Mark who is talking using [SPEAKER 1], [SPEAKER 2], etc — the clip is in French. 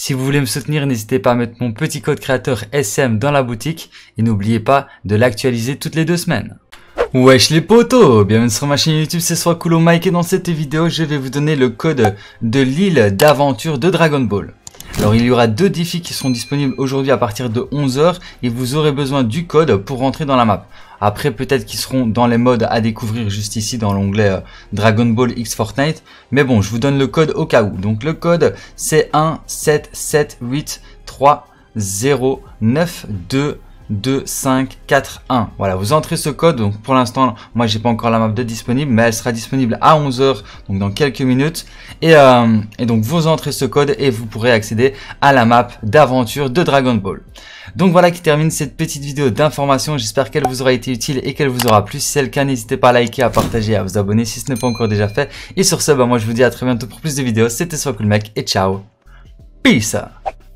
[SPEAKER 1] Si vous voulez me soutenir, n'hésitez pas à mettre mon petit code créateur SM dans la boutique et n'oubliez pas de l'actualiser toutes les deux semaines. Wesh les potos Bienvenue sur ma chaîne YouTube, c'est Soit Cool Mike et dans cette vidéo, je vais vous donner le code de l'île d'aventure de Dragon Ball. Alors il y aura deux défis qui sont disponibles aujourd'hui à partir de 11h et vous aurez besoin du code pour rentrer dans la map. Après peut-être qu'ils seront dans les modes à découvrir juste ici dans l'onglet euh, Dragon Ball X Fortnite. Mais bon, je vous donne le code au cas où. Donc le code c'est 1 4, 2, 5, 1. Voilà, vous entrez ce code. Donc pour l'instant, moi j'ai pas encore la map de disponible, mais elle sera disponible à 11h, donc dans quelques minutes. Et, euh, et donc vous entrez ce code et vous pourrez accéder à la map d'aventure de Dragon Ball. Donc voilà qui termine cette petite vidéo d'information. J'espère qu'elle vous aura été utile et qu'elle vous aura plu. Si c'est le cas, n'hésitez pas à liker, à partager, à vous abonner si ce n'est pas encore déjà fait. Et sur ce, bah, moi je vous dis à très bientôt pour plus de vidéos. C'était Soit Cool Mec et ciao. Peace